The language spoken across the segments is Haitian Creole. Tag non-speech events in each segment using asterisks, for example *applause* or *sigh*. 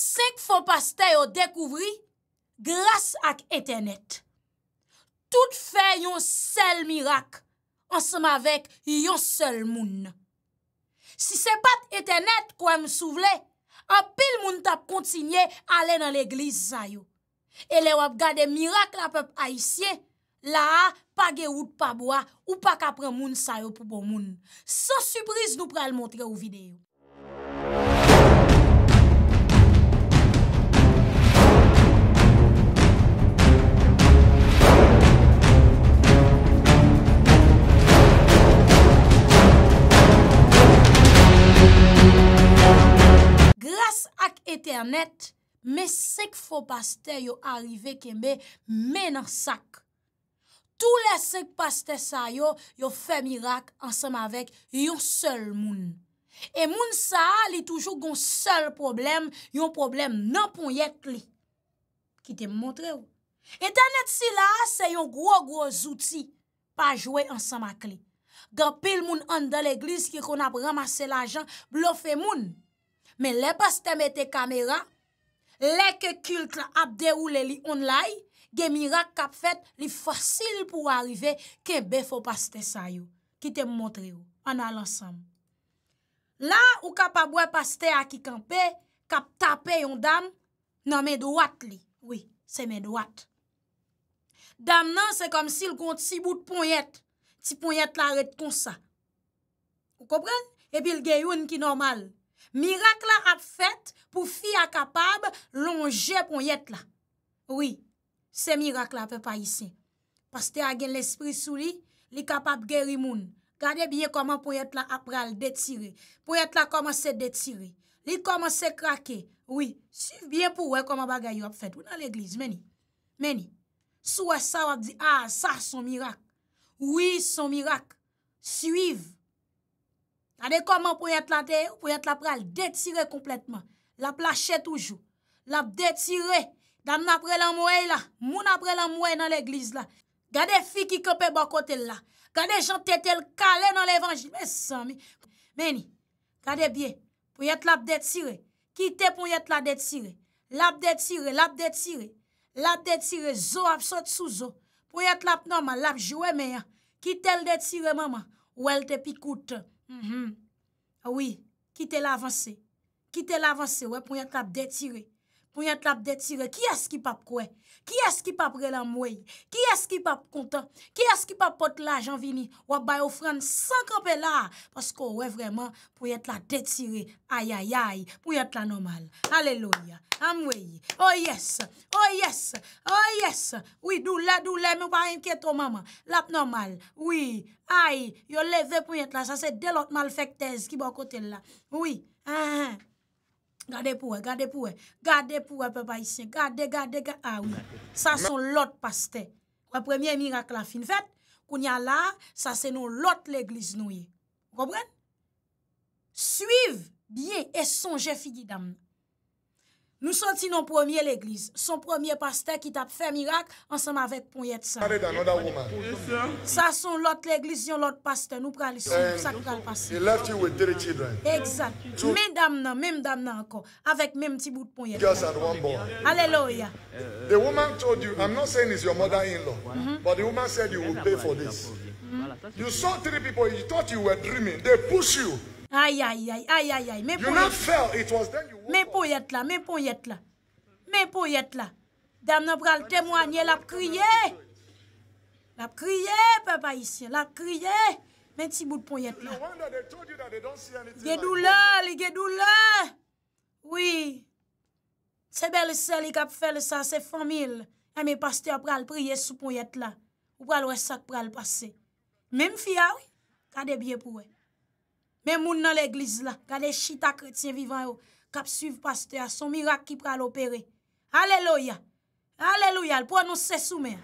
Sèk fò pastè yo dekouvri, Gras ak etenet. Tout fè yon sel mirak, Ansem avèk yon sel moun. Si se pat etenet kwa m souvle, Anpil moun tap kontsinyè, Ale nan l'eglise zayou. E le wap gade mirak la pep aisyè, La a, pa ge wout pa boa, Ou pa kapren moun zayou pou pou moun. San sürpriz nou pral montre ou videyo. Eternet, me sek fo paste yo arive keme menan sak. Tou le sek paste sa yo, yo fe mirak ansam avek yon sol moun. E moun sa li toujou goun sol problem, yon problem nan pon yet li. Ki te moun tre ou. E danet si la, se yon gwo gwo zouti pa jwe ansam a kli. Gan pil moun an da l'eglis ki kon ap ramase la jan, blofe moun. Men le bas teme te kamera, le ke kult la ap de oule li onlay, gen mirak kap fet li fasil pou arrive, kebe fo paste sa yo, ki te mwontre yo, an al ansam. La ou kap abwe paste a ki kampe, kap tape yon dam, nan men do at li. Oui, se men do at. Dam nan, se kom si l kont si bout ponyet, ti ponyet la ret kon sa. Ou kopre? E bil gen yon ki normal. Mirak la ap fèt pou fi a kapab longe pou yèt la. Oui, se mirak la pe pa yissin. Pastè a gen l'esprit sou li, li kapab geri moun. Gade bien koman pou yèt la ap pral detire. Pou yèt la komanse detire. Li komanse krake. Oui, suiv bien pou wè koman bagay yo ap fèt. Ou nan l'eglise, meni. Meni. Sou wè sa wak di, a, ah, sa son mirak. Oui, son mirak. Suiv. A de koman pou yat la te, pou yat la pral, detire kompletman. Lap lache toujou. Lap detire. Dam napre lan mwey la, moun napre lan mwey nan l'eglize la. Gade fi ki kepe bakote la. Gade jan tete l kalen nan l'evangil. Mè san mi. Mèni, gade bie. Pou yat lap detire. Kite pou yat la detire. Lap detire, lap detire. Lap detire, zo ap sot sou zo. Pou yat lap noman, lap jowe mèyan. Kite l detire maman, ou el te pi koute. Mhm. Awi, ah ki te la avanse, ki te la avanse, wè pou yon klap detire, pou yon klap detire, ki as ki pap kwen? Ki es ki pa pre la mwey? Ki es ki pa kontan? Ki es ki pa pot la janvini? Wap bay ofran san kapela? Pasko wey vreman pou yet la detire. Ayayay, pou yet la normal. Aleloya, mwey. O oh yes, o oh yes, o oh yes. Oui, dou la, dou la, mwen pa enkieto mama. Lap normal, oui. Ay, yo leve pou yet la. Sa se delot malfektez ki bo kote la. Oui, aaaan. Ah, ah. Gade pou we, gade pou we, gade pou we pe pa isye, gade, gade, gade, aoui. Ah sa son lot paste. Wa premye mirak la fin fet, koun ya la, sa se nou lot le glis nou ye. Goubren? Suiv, bie, e sonje fi di damen. Nous sortis non premier l'église, son premier pasteur qui t'a fait miracle ensemble avec Poyette ça. Ça sont l'autre l'église, l'autre pasteur, nous prenons ici, eh, ça va passer. left you with three children. Exact. même dame encore, avec même petit bout de Poyette. Alléluia. The woman told you, I'm not saying it's your mother-in-law, mm -hmm. but the woman said you will pay for this. Mm -hmm. You saw three people, you thought you were dreaming. They push you. Ayayay, ayayay, men pou yat la, men pou yat la, men pou yat la. Dam nan pral temwanyen, l ap kriye. L ap kriye, papa isye, l ap kriye. Men ti bout pou yat la. Gye dou la, li gye dou la. Oui. Se bel sel, li kap fel sa, se famil. E men paste a pral priye sou pou yat la. Ou pral wesak pral pase. Men fi ya, ah oui. Kade biye pou we. Men moun nan l'eglize la. Gade chita kretien vivan yo. Kap suv paste a son mirak ki pra l'opere. Aleloya. Aleloya. Li pou anons se sou men.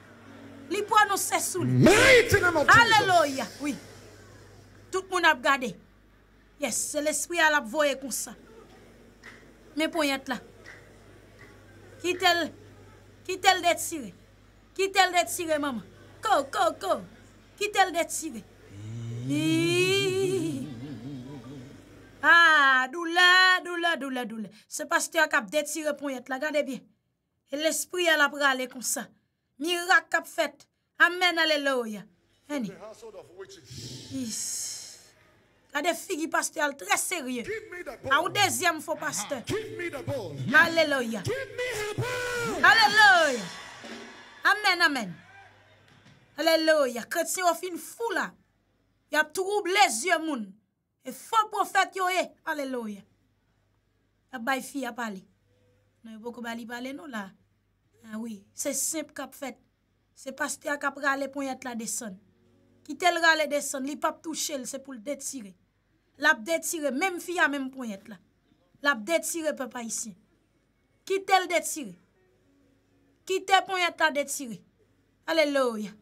Li pou anons se sou men. Aleloya. Oui. Tout moun ap gade. Yes. L'esprit al ap voye konsa. Men pou yat la. Kit el. Kit el detire. Kit el detire mama. Ko, ko, ko. Kit el detire. Hii. Hmm. Ha, ah, doule, doule, doule, doule. Se pasteur kap detire pou yot la, gade bi. El espri al ap rale kon sa. Mirak kap fet. Amen, aleloya. Veni. Yis. Gade figi pasteur al tre serye. An ou dezyem fo pasteur. Aleloya. Aleloya. Amen, amen. Aleloya. Kretse yo fin fou la. Ya troub le zye moun. E fò profet yo e, aleloye. A bay fi ap ali. Nou yo e boku bali balen nou la. A ah wii, se simp kap fet. Se pas te ak ap rale ponyet la deson. Ki tel rale deson, li pap touche el, se pou l detire. Lap detire, menm fi a menm ponyet la. Lap detire pe pa isi. Ki tel detire. Ki tel ponyet la detire. Aleloye.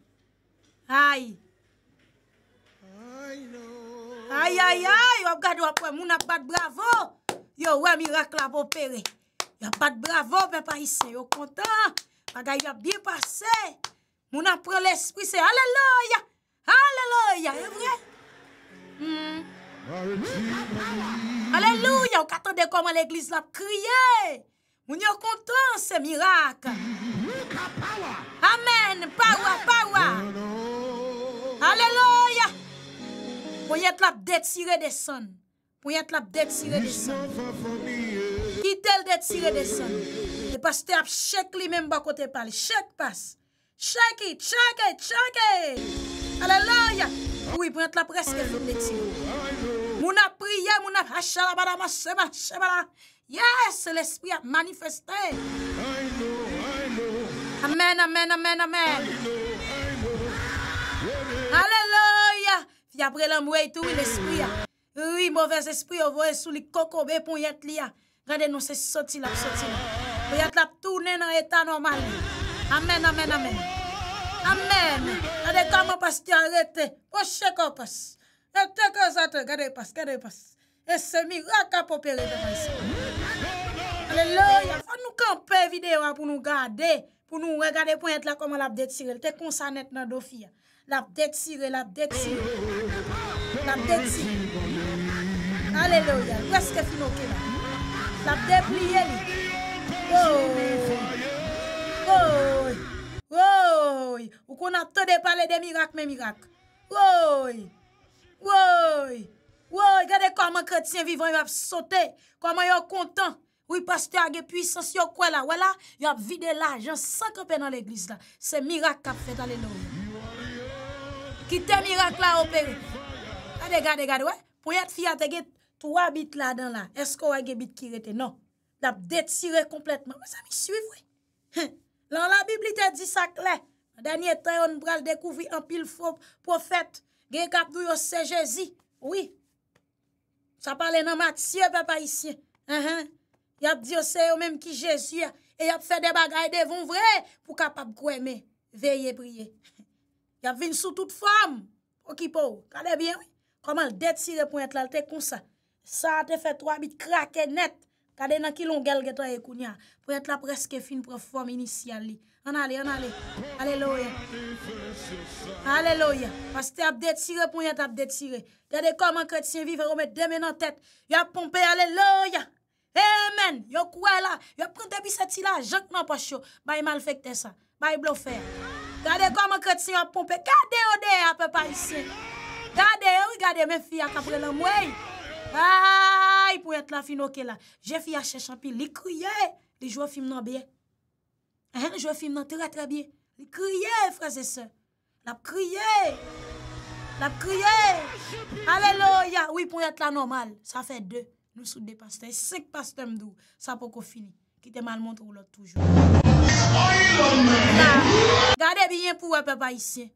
Ayi. Ay, ay, ay, yo gado apwen, moun ap bat bravo, yo wè mirak la pou pere, yo bat bravo pe paise, yo kontan, pa gaya bi pase, moun ap pren l'espri se, aleloya, aleloya, e vre? Hmm. Aleloya, yo katande kom an l'eglis la priye, moun yo kontan se mirak, amen, parwa, parwa, aleloya. Pwenye tlap detire desan. Pwenye tlap detire desan. Ki tel detire desan? E pas te ap shek li menm bakote pali. Shek pas. Shek e, shek e, shek e. Alelanya. Pwenye tlap reske detire. Mou na priye, mou na hashala badama, shabala, shabala. Yes, l'espri ap manifeste. Amen, amen, amen, amen. Di apre lam wèy tou wè l espri ya. Wè wèy mòwèz espri yo wèy sou li koko be pou yat li ya. Rade nou se soti l ap soti l. Ou yat l ap tou nen an etan anman li. Amen, amen, amen. Amen. Rade kama pas ti anrete. O che ko pas. E te ko zate. Gade pas, gade pas. E se mi wak apopere de wansi. Aleloya. Fò nou kanpe videwa pou nou gade. pou nou regade pou ent la koman l ap detire. Te konsan et nan do fia. L ap detire, l ap detire. L ap detire. Alleluya. Weske finoke la. L ap depliye li. Woy. Woy. Woy. Wou kon ap te de pale de mirak me mirak. Woy. Woy. Woy. Gade koman kretien vivan yon ap sote. Koman yon kontan. Ou yi paste a ge pwisans yo kwa la, wala, yi ap vide la, jen san kepe nan l'eglise la. Se mirak kap fet alenou. Kite mirak la o peri. A de gade, de gade, wè. Pwè yat fiyate ge, twa bit la dan la, esko wage bit ki rete, non. Dap detire kompletman. Mwen sa mi suivi. Lan la bibli te di sakle. Danye ten yon bral dekouvri an pil fop profet. Ge kap dwi yo se jezi. Oui. Sa pale nan mat siye pe pa isye. Ha ha ha. Yap diyo se yo menm ki jesu ya. E yap fe de bagay de von vre pou kap ap kou eme. Veye priye. *laughs* Yap vin sou tout fom. Okipo. Kade bien wè. Koman detire pou yon te kon sa. Sa te fe 3 bit krake net. Kade nan ki longel geto e koun ya. Pou yon te la preske fin pou fom inisial li. Anale, anale. Aleloya. Aleloya. Pas te ap detire pou yon te ap detire. Kade koman kretse vivi fè ou met demen an tèt. Yap pompe aleloya. Hey men, yo kwe la, yo prante bi seti la, jank nan pasyo, bay mal fèk te sa, bay blo fèk. Gade kwa mè kèd si yon pompe, gade o de apè pa isè. Gade, wè gade mè fia kapre lè mwè. Ay, pou yat la fin ok la. Je fia chech an pi, li kriye, li jou fèm nan bè. Jou fèm nan tèra tèra bè. Li kriye, frasè se. Lap kriye. Lap kriye. Aleloya, wè pou yat la normal, sa fè dè. Nou sou ah. *laughs* de paste. Sek paste mdou. Sa pou kou fini. Kite man mont ou lot toujou. Gade binye pou ap epayisyen.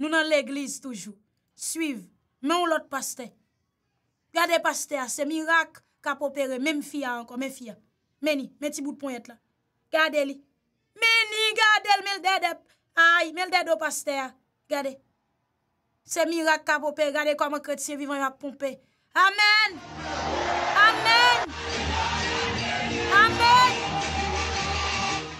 Nou nan l'eglise toujou. Suiv. Men ou lot paste. Gade paste a. Se mirak kapopere. Men mfi a anko. Men mfi a. Meni. Men ti bout pon yet la. Gade li. Meni. Gade l men l dedep. Ay. Men l dedo paste a. Gade. Se mirak kapopere. Gade kwa man kreti se vivan yon ap pompe. Amen.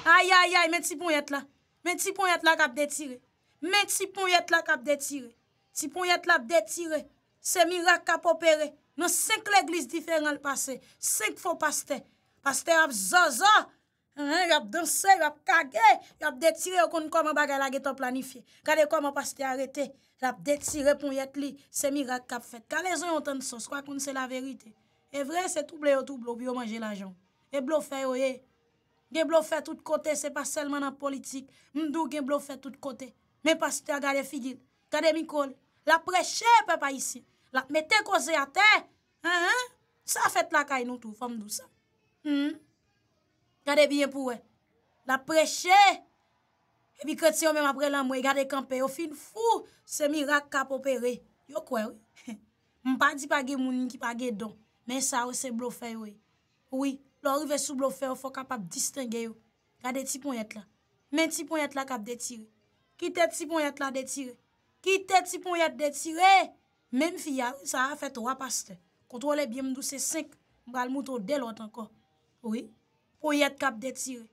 Aye, aye, aye, men ti pou yet la, men ti pou yet la kap detire, men ti pou yet la kap detire, ti pou yet la ap detire, se mirak kap opere, nan 5 le glis diferan le pase, 5 fou paste, paste ap zozo, ap danse, ap kage, ap detire, akoun koman bagay la geto planifiye, kade koman paste arete, ap detire pou yet li, se mirak kap fete, kade zon yon ten so, skwa akoun se la verite. E vre se touble yo toublo bi yo manje lajon. E blofe yo ye. Gen blofe tout kote se pa selman an politik. Mdou gen blofe tout kote. Men pas te a gade figil. Gade mikol. La preche pe pa isi. La mete koze a te. Sa fet lakay nou tou famdou sa. Hmm? Gade byen pou we. La preche. E bi kreti yo men apre la mwe. Gade kampe yo fin fou. Se mi rak ka popere. Yo kwe we. *laughs* Mpa di page mouni ki page don. Men sa ou se blofe ou e. Ou e, lorive sou blofe ou fò kapap distingeyo. Gade ti pon yet la. Men ti pon yet la kap detire. Kite ti pon yet la detire. Kite ti pon yet detire. Men fia, sa a fèt wapaste. Kontrole biem dous e sèk. Mbral moutou delot anko. Ou e, pon yet kap detire.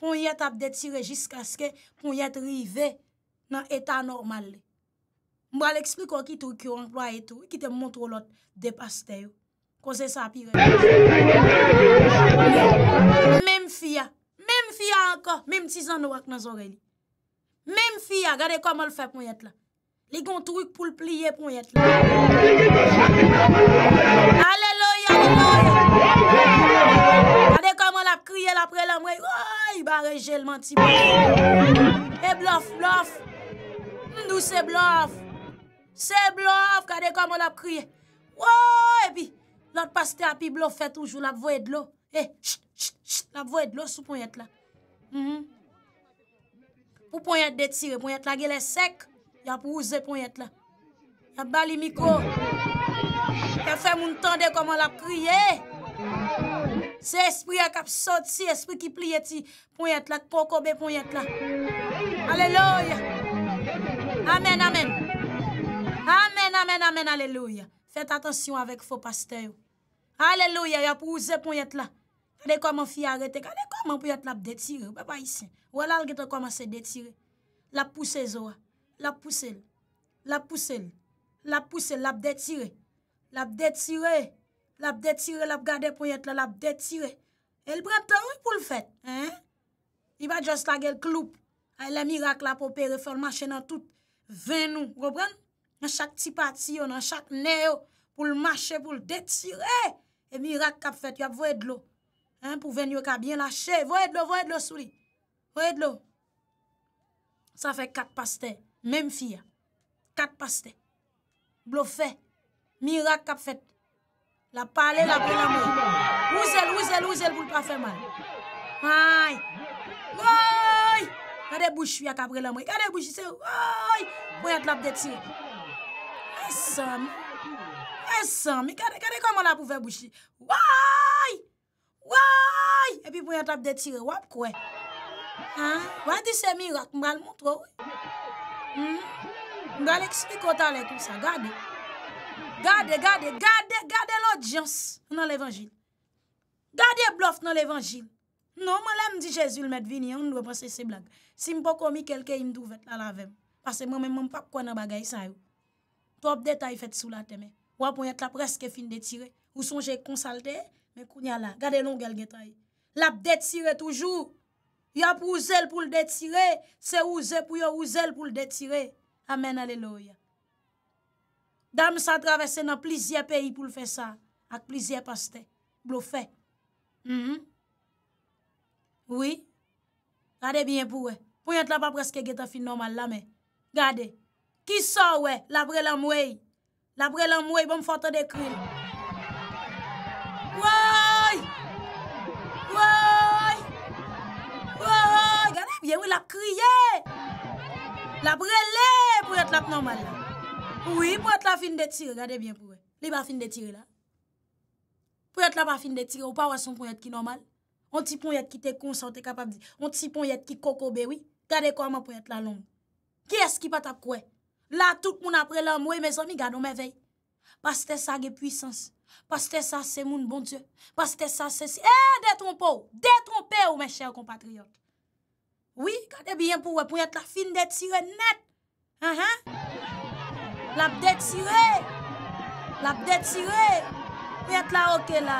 Pon yet ap detire jiska ske. Pon yet rive nan eta normal. Mbral eksplik wakitou ki anploay eto. Kitem moutou lot depaste yo. Kose sa apire. Mem fiya. Mem fiya anka. Mem ti zan wak nan zoreli. Mem fiya. Gade kama l fè pou yèt la. Ligon trük pou l pliye pou yèt la. Aleloya. Gade kama l ap kriye la prel amre. Woy. Iba reje l manti. E blof. Blof. Mdou se blof. Se blof. Gade kama l ap kriye. Woy. E bi. Lout pastè api blo fè toujou eh, la vwèd lo. Eh, chit, chit, chit, la vwèd lo sou ponyèt la. Mh, mh. Pou ponyèt detire, ponyèt la gèlè sek, ya pou ouze ponyèt la. Ya bali mikro. Ya fè moun tende koman la priye. Se espri a kap sòd si, espri ki pliye ti, ponyèt la, pou kòbe ponyèt la. Aleloy. Amen, amen. Amen, amen, amen, aleloy. Fèt atensyon avèk fò pastè yo. Aleloye, ap pou ouze pou yet la. A de koman fi arete, a de koman pou yet la ap detire. Baba yisen, wala l ge te komanse detire. Lap pousse zo a, lap pousse l. Lap pousse l, lap pousse l, lap detire. Lap detire, lap detire, lap gade pou yet la, lap detire. El brente ou pou l fet? Iba just la gel kloup, ay la mirak la pou pere fòl mache nan tout. Ve nou, wobren, nan chak ti pati yo, nan chak neyo, pou l mache, pou l detire. E mi rak kap fet, yo ap voed lo. Po ven yo ka bien lache, voed lo, voed lo sou li. Voed lo. Sa fe kat paste, menm fi ya. Kat paste. Blo fe. Mi rak kap fet. La pale, la bre la mou. Ouzel, ouzel, ouzel, bou l pa fe man. Hay. Ooy! Kade bouj fia ka bre la mou. Kade bouj fia. Ooy! Mwen te lap det si. Asa mou. Fesan, mi kade kade koman apou fe bouchi. Waaay, waaay, epi pou yon tap detire wap kwe. Haan, wani di se mi rak mbal moun tro. Mgal eksplikota le hmm? tout sa, gade. Gade, gade, gade, gade l'odyans nan l'Evangil. Gade blof nan l'Evangil. Non, man lèm di Jezu l'met vini, an nou dwe panse se blag. Si mpo komi kelke imdou vet la lavem. Pase mwen men mpap kwenan bagay sa yo. Top detay fet sou la teme. Wap pou yon tla preske fin detire. Ou son jè konsalte, mè kounya la. Gade longel getay. Lap detire toujou. Yon pou ouzel pou l detire. Se ouzel pou yon ouzel pou l detire. Amen, aleloya. Dam sa travesse nan plizye peyi pou l fè sa. Ak plizye paste. Blo fè. Hmm? Oui. Gade bien pou wè. Pou yon tla pa preske geta fin normal la mè. Gade. Ki sa wè la bre la mwè yi? Labre le mwoy pou e m fote de kri. Woy! Woy! Woy! Gade, yon wè la kriye. Labre le pou yot la p'nomal. Ou yon pou yot la fin de tire. Gade, yon wè. Li ba fin de tire la. Pou yot la ba fin de tire. Ou pa wason pou yot ki nomal. On ti pou yot ki te konsante kapabdi. On ti pou yot ki kokobewi. Gade, kwa ma pou yot la long. Ki es ki pata kouè? La tout moun apre la mwe me zomi gado me vey. Pastè sa ge pwisans. Pastè sa se moun bon dieu. Pastè sa se si... Eee eh, detrompo, detrompe ou men chèr kompatriot. Oui, gade biyen pou we pou yat la fin detire net. Ha uh-huh. ha. Lap detire. Lap detire. Pou yat la oke la.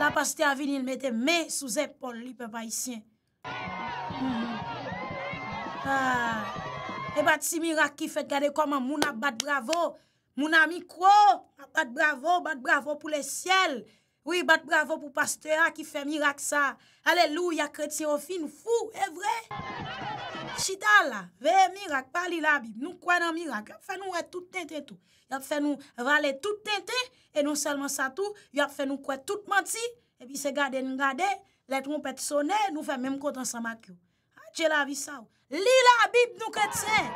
La pastè avini l mette me sou zepol lipe pa yisyen. Ha mm-hmm. ah. ha. E eh bat si mirak ki fet gade koman moun ap bat bravo, moun ap mikro, ap bat bravo, bat bravo pou le siel, oui bat bravo pou pastera ki fet mirak sa, alelou ya kretien ofi nou fou, e vre. Chida la, veye mirak, pali la bib, nou kwen an mirak, yap fe nou wè tout tente tou, yap fe nou wale tout tente, e nou selman sa tou, yap fe nou kwen tout manti, e pi se gade n'gade, le trompete sone, nou fe mèm kontan sa makyo. jè la vi sa ou. Li la abib nou kè tsen.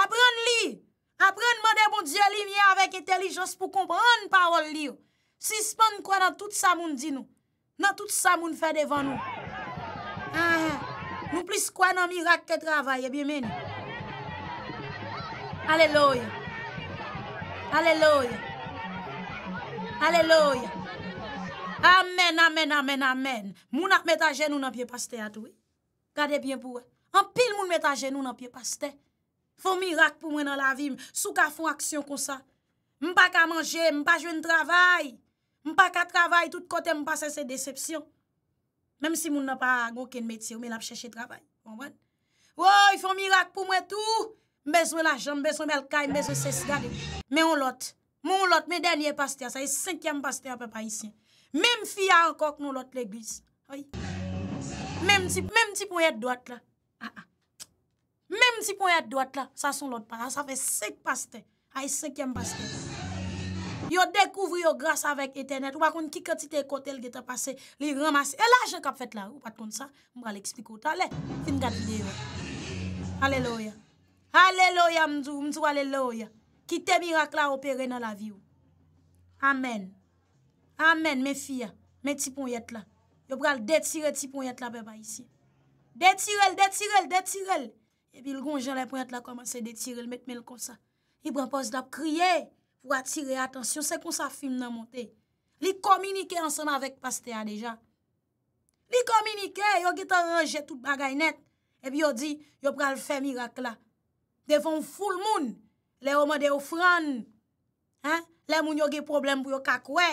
Aprende li. Aprende man de bon diyo li miè avèk etelijons pou kompren parol li ou. Sispèn kwa nan tout sa moun di nou. Nan tout sa moun fè devan nou. Ah, ah. Nou plis kwa nan mirak te travayè eh bi meni. Aleloye. Aleloye. Aleloye. Amen, amen, amen, amen. Moun ak mèt a jè nou nan pye pas te atou. Gade bien pou wè. An pil moun mèt a jenoun an pye paste. Fon mirak pou mwen nan la vim. Sou ka fon aksyon kon sa. Mwen pa ka manje, mwen pa jwen travay. Mwen pa ka travay tout kote mwen pa se se decepsyon. Mèm si moun nan pa gwen ken metye, mwen ap chèche travay. Bon wè? Wè, yon fon mirak pou mwen tou. Mwen bezwe la jenoun, bezwe melkay, bezwe ses gade. Mwen on lot. Mwen on lot. Mwen denye paste a sa. Yon se yon 5e paste a pe pa isyen. Mèm fi a an kok nou lot l'eglise. Wè? Mem ti, mem ti pon yet do at la, a a, mem ti pon yet do at la, sa son lot pa, sa fe sek pastè, ay sekèm pastè. Yo dekouvri yo gras avèk etenè, ou bakoun kikè ti te kotèl getè pase, li ramase, e la jè kap fèt la, ou patoun sa, mbra l'ekspikouta, ale, fin gati deyo. Aleloya, aleloya mdou, mdou aleloya, ki te mirak la operè nan la viyo. Amen, amen, men fia, men ti pon yet la. yo pral detire ti pou yat la beba isi. Detirel, detirel, detirel. Ebi yon gen la pou yat la komanse detirel, metmel kon sa. Yi pran pos da kriye pou atire atensyon, se kon sa film nan monte. Li kominike ansen avèk Pastea deja. Li kominike, yo git an reje tout bagay net. Ebi yo di, yo pral fe mirak la. Devan ful moun, le oman de oufran. Le moun yo ge problem pou yo kakwe.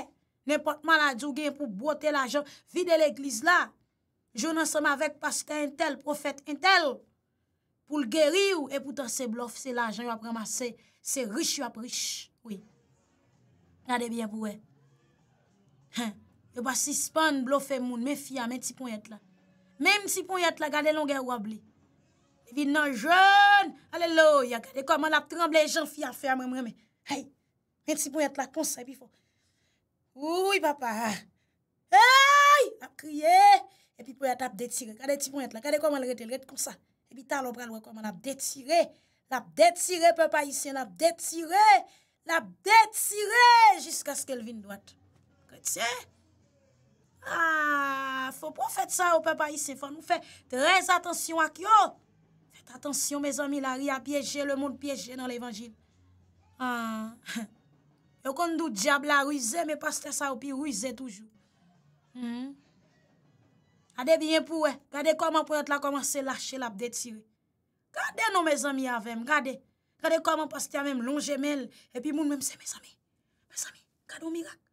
Nèmpotman la djou gen pou bote la jen, vide l'ekliz la. Jounan seman vek pasta entel, profet entel, pou l'geri ou, epoutan se blof se la jen yo ap ramase, se rich yo ap rich. Oui. Gade biye pou we. Ha. Yo basi span blof e moun, men fia, men ti pon yet la. Men ti pon yet la, gade longen wab li. Vi nan joun, alelo ya, gade koman la tremble jen, fia, fia, mwen mwen mwen. Hey, men ti pon yet la, konsep ifo. Ooui, papa. Ay, ap kriye. Epi pou yata ap detire. Kade ti mwen et la? Kade koman lete? Lete kon sa. Epi talo pralwe koman ap detire. Lap detire, papa Isse. Lap detire. Lap detire. Jiska skel vin doat. Kretse. A, fò pou fète sa, o papa Isse. Fò nou fè trez atensyon ak yo. Fète atensyon, mezon Milari. A bieje, le moun bieje nan l'Evangile. A, ah. ha. *laughs* Yo kondou diabla ruize, me paste sa ou pi ruize toujou. Hmm. Gade vinyen pou we, gade koman pou et la koman se lache la pde tire. Gade nou me zami avem, gade. Gade koman paste avem lon jemel, epi moun menm se me zami. Me zami, gado mirak,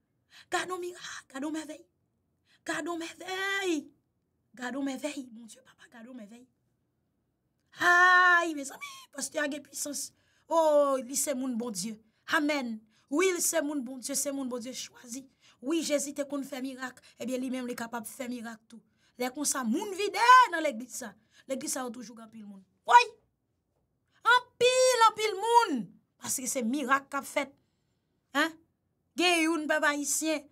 gado mirak, gado me vey. Gado me vey, gado me vey, moun diyo papa, gado me vey. Hay, me zami, paste age pwisans. O, oh, lise moun bon diyo, amen. Ou il se moun bon, se se moun bon, diye chwazi. Ou jesite kon fè mirak, ebyen li mèm li kapap fè mirak tou. Lè kon sa moun vide nan lè glisa. Lè glisa an toujou kapil moun. Oye! Anpil, anpil moun! Paske se mirak kap fèt. Hein? Gè youn beba isyen.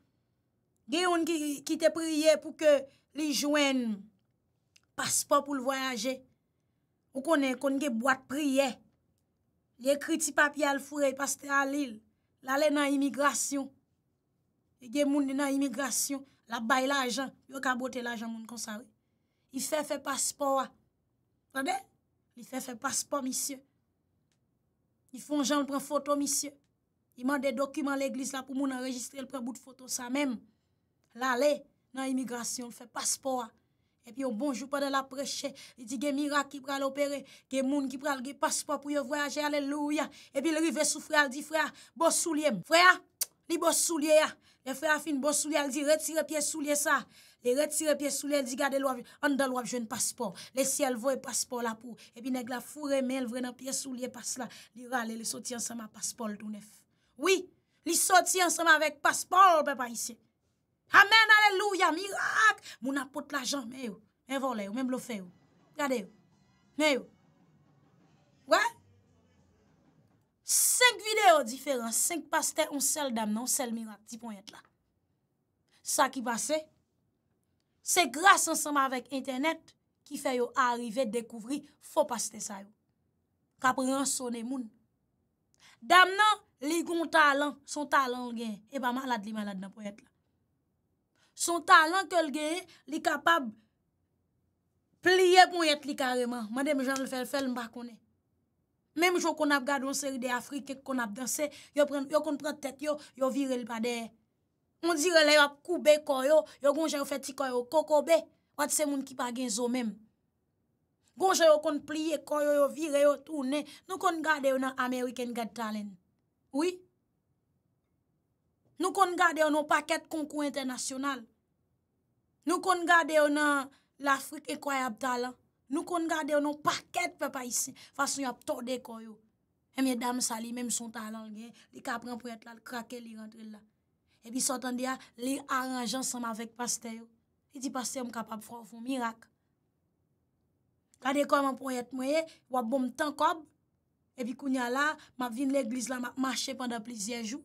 Gè youn ki te priye pou ke li jwen paspo pou l voyaje. Ou kon gen boat priye. Li ekri ti papi al furey paspo pou l voyaje. Lale nan imigrasyon, e gen moun nan imigrasyon, la bay la ajan, yo ka bote la ajan moun konsare. I fe fe paspo a, fane? I fe fe paspo misye. I fon jan l pre foto misye. I man de dokumen l eglise la pou moun enregistre l pre bout foto sa menm. Lale nan imigrasyon, fe paspo a. E pi yo bonjou pa de la preche, li di gen mirak ki pral opere, gen moun ki pral gen paspo pou yo voyaje ale lour ya. E pi le rive sou fral di fral, bo sou liye m. Fral, li bo sou liye ya. Le fral fin bo sou liye, li di retire piye sou liye sa. Li retire piye sou liye, li di gade lo avi, an da lo avi jen paspo. Le siel voye paspo la pou. E pi neg la fure men vre nan piye sou liye pasla. Li rale li soti ansama paspo l tou nef. Oui, li soti ansama vek paspo l pepa isi. Amen, aleluya, mirak. Moun apote la jan, mè yo, mè volè yo, mè mlo fè yo. Gade yo, mè yo. Wè? 5 videyo diferans, 5 paste, un sel dam nan, un sel mirak, ti pon yet la. Sa ki pase, se grase ansama avèk internet, ki fè yo arive, dekouvri, fò paste sa yo. Kapri an sonè moun. Dam nan, li goun talan, son talan gen, e ba malad li malad nan pon yet la. Son talant ke l genye, li kapab pliye pou yet li kareman. Mwen de mwen jan l fel fel mba konen. Mwen mwen kon ap gade yon seri de Afrike, kon ap danse, yon kon pran tet yo, yon vire l pa der. Mwen dire la yon ap koube koyo, yon kon jen yon feti koyo, kokobe, wat se moun ki pa gen zo menm. Kon jen yon kon pliye koyo, yon vire yon tounen, yon kon gade yon an Ameriken gade talen. Ouye? Nou kon gade yo nan paket konkou internasyonal. Nou kon gade yo nan la frik ekwaya ap talan. Nou kon gade yo nan paket eh, pepa isi. Fason yo ap tok dekoy yo. E miye dam sali, mèm son talan gen. Li ka apren pou et la, li krake li rentre la. E bi sotan diya, li aranjan san ma vek paste yo. Li di paste yo m kapap fwo, fwo mirak. Gade kon man pou et mwenye, wap bom tan kob. E bi kounya la, ma vin l'eglise la, ma chepan da plizien jou.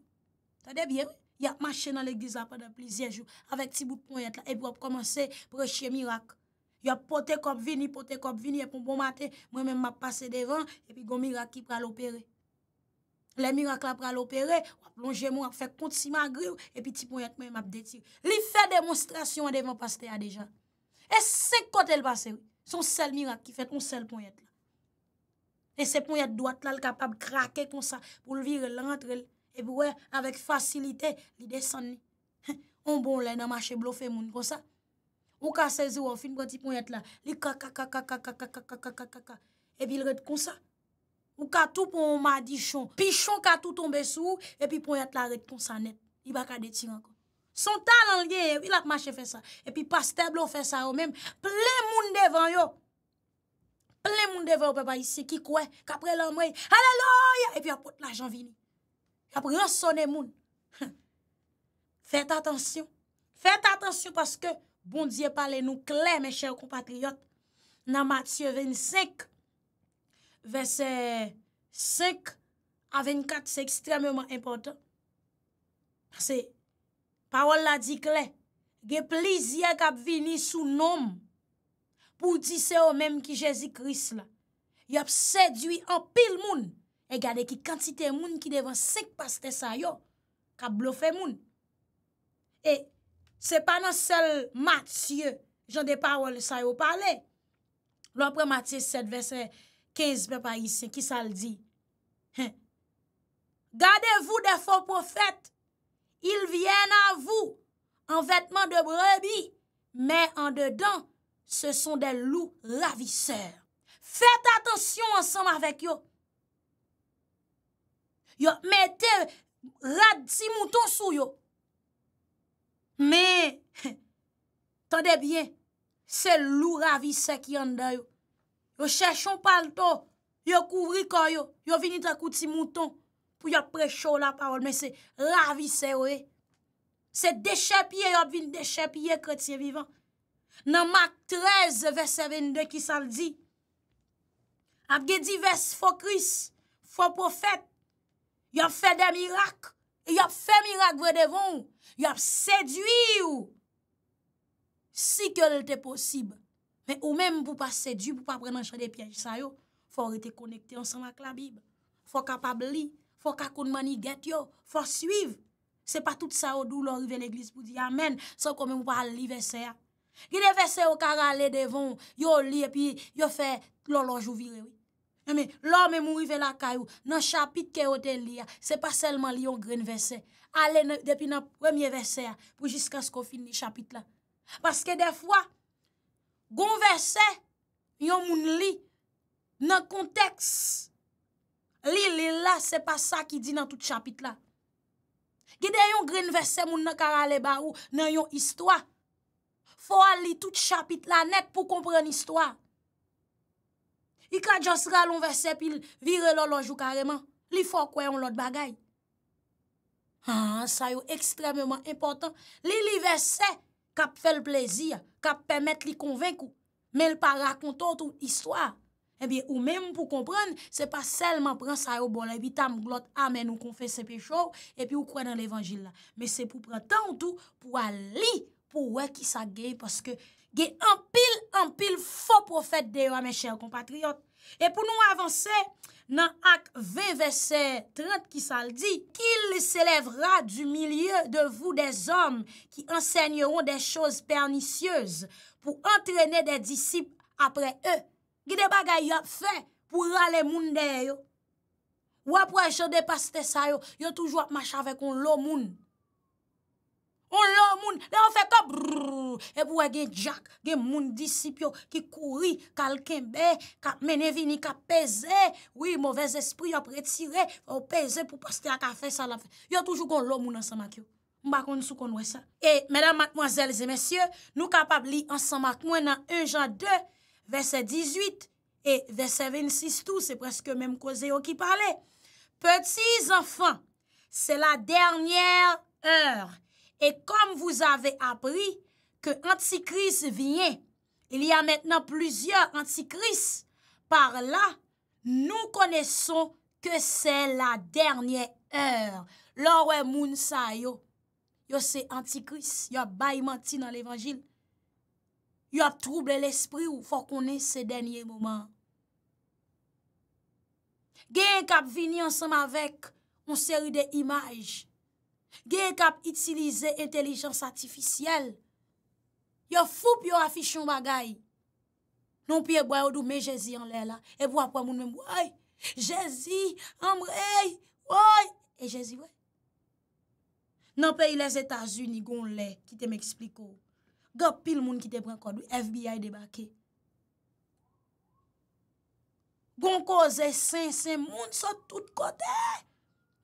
Tade biye wè. Y ap mache nan legiz apan ap plizye jou, avèk ti bout ponyèt la, ep wap komanse preche mirak. Y ap pote kop vini, pote kop vini, epon bon matè, mwen men map pase de ran, epi gon mirak ki pral opere. Le mirak la pral opere, wap plonge moun ap fè kont si magri ou, epi ti ponyèt mwen map detire. Li fè demonstrasyon adè mwen paste a deja. E se kote l basè, son sel mirak ki fè ton sel ponyèt. E se ponyèt doat la, l kapab krake kon sa, pou l vir lantre l. E pou we, avèk fasilite li desen ni. Ombon le nan mache blofe moun kosa. Ou ka sezi ou an fin broti pou yat la. Li kaka kaka kaka kaka kaka kaka kaka kaka. Ebi l red kon sa. Ou ka tou pou madi chon. Pi chon ka tou tombe sou. Ebi pou yat la red kon sa net. Iba ka deti an kon. Son talan liye, wil ap mache fe sa. Ebi paste blofe sa ou men. Ple moun devan yo. Ple moun devan ou beba yi se ki kouè. Kapre l an mwen. Alelo yi. Ebi apote la janvini. ap rasonen moun. Fète atensyon. Fète atensyon paske bondye pale nou kle, me chèr kompatriot, nan Matye 25, vese 5 a 24, se ekstremèman impotant. Pase, parol la di kle, ge plizye kap vini sou nom pou di se o mem ki Jezi Kris la. Yap sedwi an pil moun. E gade ki kantite moun ki devan sek pastè sa yo, ka blofè moun. E, se pa nan sel Matye, jan de pa wale sa yo pale, lopre Matye 7, verset 15, pe pa yise ki sal di, gade vou de fò profète, il vyen avou, an vetman de brebi, me an dedan, se son de lou lavisèr. Fète atensyon ansam avèk yo, Yo mette rad ti mouton sou yo. Men, *laughs* tande bien, se lou ravise ki yon da yo. Yo chèchon pal to, yo kouvri kon yo, yo vinit akouti mouton pou yo prechou la parol. Men se ravise we. Se dechepye yo vin e. dechepye kotiye vivan. Nan mak treze vese vende ki saldi. Apge di vese fo kris, fo profet. Yop fè de mirak, yop fè mirak vè devon, yop sèdoui ou, si kèl lè tè posib. Mè ou mèm pou pa sèdoui, pou pa pren anjè de pièj sa yo, fò rè tè konèkte ansan wak la bib. Fò kapab li, fò kakoun mani gèt yo, fò suiv. Sè pa tout sa ou dou lò rive l'eglis pou di amen, sò kò mèm ou pa li vè sè a. Li de vè sè ou kara lè devon, yo li epi yo fè loloj ou vire wè. Non men, lò men mwive la kayou, nan chapit ke oten li ya, se pa selman li yon gren vese. Ale depi nan premye vese ya, pou jiska sko fin ni chapit la. Paske defwa, gon vese, yon moun li, nan konteks, li li la, se pa sa ki di nan tout chapit la. Gide yon gren vese moun nan karale ba ou, nan yon histwa. Fwa li tout chapit la, nek pou kompren histwa. I ka jastra loun vese pi vire lò lòjou kareman. Li fò kwen yon lot bagay. Ha, sa yon ekstremèman important. Li li vese kap fèl plezi ya. Kap pèmèt li konvenk ou. Men l pa rakontot eh ou histwa. E bi ou men pou konpren, se pa selman pren sa yon bol. E bi tam glot amen ou konfese pe chò. E pi ou kwen nan l'evangil la. Men se pou pren tan ou tou pou a li pou wè ki sa gen. Paske... Ge anpil anpil fo profet deyo a men chèl kompatriot. E pou nou avanse nan ak VVC 30 ki sal di, ki l se levra du milye de vou des om ki ensegneron de chòz pernisyez pou antrene de disip apre e. Gide bagay ap fe pou rale moun deyo. Wap wè chèl de pas te sayo, yo toujwa ap machave kon lo moun. On lò moun, lè an fè top, brrrr, e pou wè gen jak, gen moun disipyo, ki kouri, kalken bè, ka mène vini, ka pèze, wè, mouvèz espri, yo prè tire, yo pèze pou paske a ka fè salafè. Yo toujou kon lò moun an sanmak yo. Mbakon sou kon wè sa. E, mèdam matmoazèl zè mèsyè, nou kapab li an sanmak mwen nan 1 jan 2, vèsè 18, e vèsè 26 tou, se preske mèm ko zè yo ki pale. Petis anfan, se la dernyèr or, Et comme vous avez appris que Antichrist vient, il y a maintenant plusieurs Antichrist par là, nous connaissons que c'est la dernière heure. Lors où est Mounsa yo, yo c'est Antichrist, yo a baillementi dans l'évangile, yo a troublé l'esprit ou faut qu'on ait ce dernier moment. Géant kap vini ensemble avec, on s'est eu des images, Ge ek ap itilize entelijans atifisyel. Yo fup yo afishyon bagay. Non pi e bwayo do me jezi an lè la. E vwa apwa moun men mwoy. Jezi, ambrey, mwoy. E jezi mwoy. Nan pe ilè zetazun ni goun lè, ki te m ekspliko. Gop pil moun ki te prekodou FBI debake. Gon ko zè sen, sen moun so tout kote.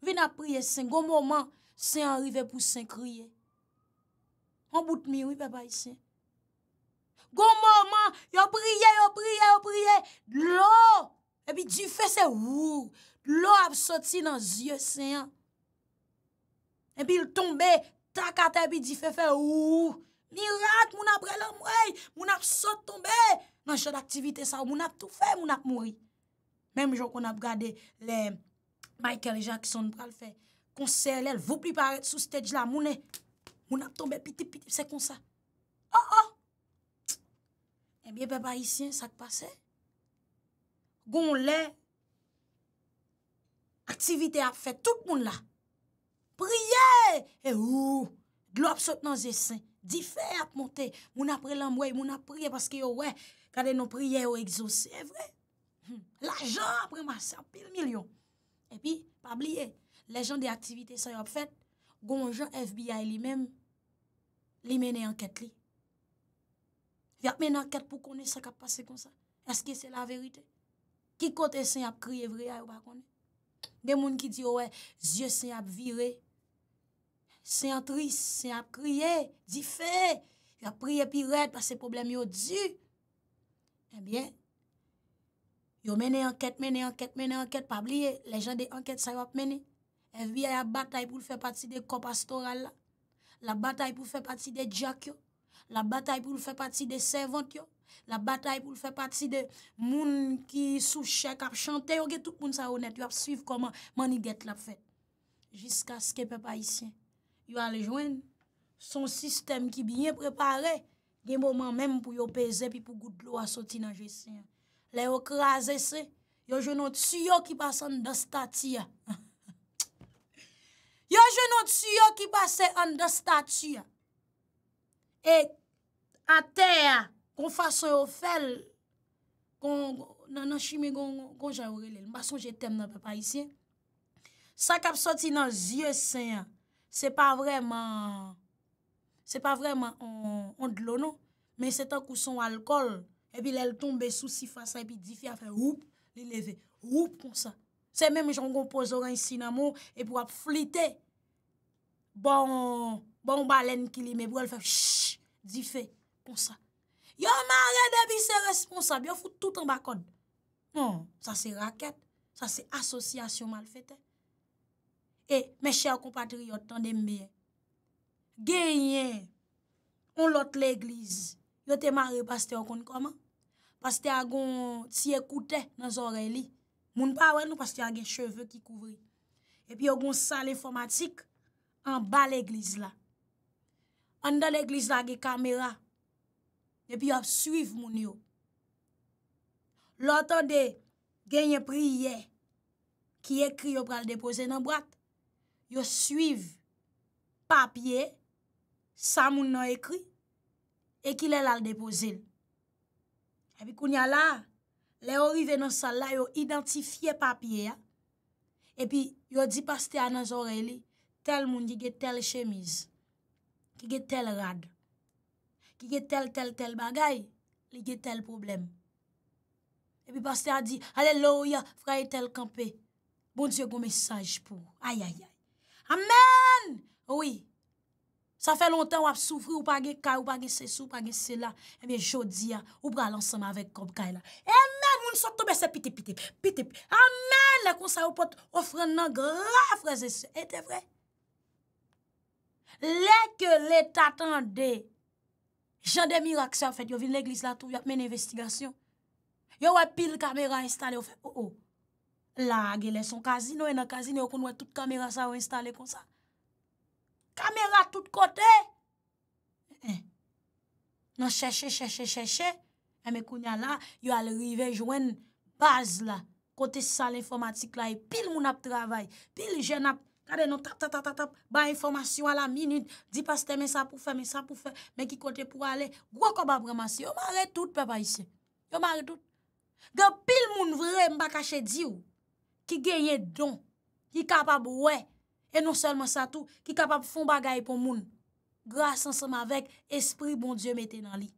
Vina priye sen, goun mouman. Sen yon rive pou sen kriye. An bout mi yon yon beba yi sen. Gon mouman, yon priye, yon priye, yon priye. Lò, epi di fè se wou. Lò ap soti nan zye sen. Epi l tombe, takate epi di fè fè wou. Ni rat moun ap re lè mwey. Moun ap sot tombe. Nan chè d'aktivite sa, moun ap tou fè, moun ap mouy. Mèm jò kon ap gade le Michael Jackson pral fè. konser lèl, vop li paret sou stèj la, mounè, moun ap tombe piti piti, se konsa. Oh oh! E mi e pe ba isyen sak pase? Gon lè, aktivite ap fè, tout moun la. Priye! E ou, glop sot nan zè sen, di fè ap montè, moun ap prè lèm wè, moun ap priye, paske yo wè, kade nou priye yo exosè, e vre. La jan ap prè ma, se ap pil milyon. E pi, pa bliye, le jan de aktivite sa yop fet, gon jan FBI li men, li mene anket li. Vy ap men anket pou konen sa kap pase kon sa? Eske se la verite? Ki kote se ap kriye vri a yop akon? De moun ki di, zye se ap vire, se ap tri, se ap kriye, di fe, yop priye pi red pa se problem yo di. Ebyen, eh yo mene anket, mene anket, mene anket, pa bliye, le jan de anket sa yop mene, E vi a batay pou l fè pati de kopastoral la. La batay pou l fè pati de djak yo. La batay pou l fè pati de servant yo. La batay pou l fè pati de moun ki sou chèk ap chante yo. Ge tout moun sa honet yo ap suiv koman mani get la fè. Jiska skepe pa isyen. Yo alè jwen. Son sistem ki biyen prepare. Gen mouman menm pou yo pese pi pou gout lou a soti nan jese. Le yo krasese. Yo jenon tsyo ki pasan da statiya. Ha! *laughs* Yo je nou tsu yo ki base an da statu ya, e ate ya kon fason yo fel, kon nan an shime kon jan ourele, mason je tem nan papa isye, sa kap soti nan zye sen ya, se pa vreman, se pa vreman an dlo nou, men se tak ou son alkol, epi lel tombe sou si fasa, epi difi afe, oup, li leve, oup kon sa. se mèm jan gon pozoran sinamou, e pou ap flite, bon, bon balen kilime, pou el fè, shhh, zifè, konsa. Yo mare debi se responsa, bi yo fout tout an bakon. Non, sa se raket, sa se asosyasyon mal fète. E, mè chè akon patri, yot an dembeye, genye, on lot l'eglize, yo te mare paste akon koman, paste akon si ekoute, nan zore li, Moun pa wè nou past yon gen cheve ki kouvri. Epi yo goun sa l'informatik an ba l'eglis la. An da l'eglis la gen kamera. Epi yo ap suiv moun yo. Loto de genye priye ki ekri yo pral depoze nan brat. Yo suiv papye sa moun nan ekri ekile lal depoze. Epi koun ya la Le orive nan sal la, yo identifiye papye ya. Epi, yo di paste a nan zore li, tel moun yige tel chemiz, yige tel rag, yige tel, tel, tel bagay, yige tel problem. Epi, paste a di, alelo ya, fraye tel kampe, bon diyo gome saj pou. Ay, ay, ay. Amen! Ouwi, sa fe lontan wap soufri, ou pa ge ka, ou pa ge se sou, ou pa ge se la, eme jodi ya, ou pral ansama vek kom kaj la. Amen! Sotou bese piti piti piti Amen la kon sa yo pot Ofren nan graf reze se E eh, te vre Le ke le tatande Jande mi rakse an fet Yo vin l'eglis oh, oh. la tou Yo ap men investigasyon Yo wapil kamera instale La gele son kazino E nan kazino yo kon wapit Toute kamera sa yo instale kon sa Kamera tout kote eh, eh. Non chè chè chè chè chè chè E eh, me kounya la, yo al rivejwen baz la, kote san l'informatik la e pil moun ap travay, pil jen ap, kade nou tap tap tap tap ba informasyon la, minit, di paste men sa pou fe, men sa pou fe, men ki kote pou ale, gwa kon ba bramasyon. Yo ma re tout pe ba isi, yo ma re tout. Ga pil moun vre mba kache diyo ki genye don, ki kapab we, e non selman sa tou, ki kapab fon bagay pou moun, gras ansama vek espri bon Diyo mette nan li.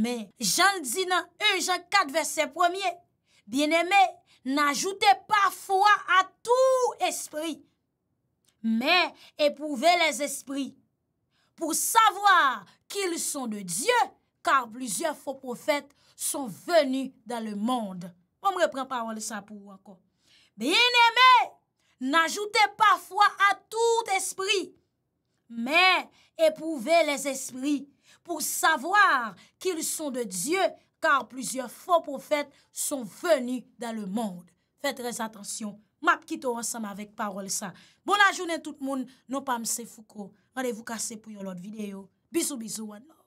Men, jan l di nan 1 jan 4 verset 1er, Bien eme, n'ajoute pa fwa a tou espri, Men, epouve les espri, Pou savoar ki l son de Diyo, Kar blizye fwo profet son veni dan le mond. On m repren pa wale sa pou wako. Bien eme, n'ajoute pa fwa a tou espri, Men, epouve les espri, pou savoar kil son de Diyo, kar plizye fo profet son veni da le mond. Fè trez atensyon. Map kito ansam avèk parol sa. Bona jounen tout moun. Non pa mse fouko. Mwade vou kase pou yon lot videyo. Bizou, bizou.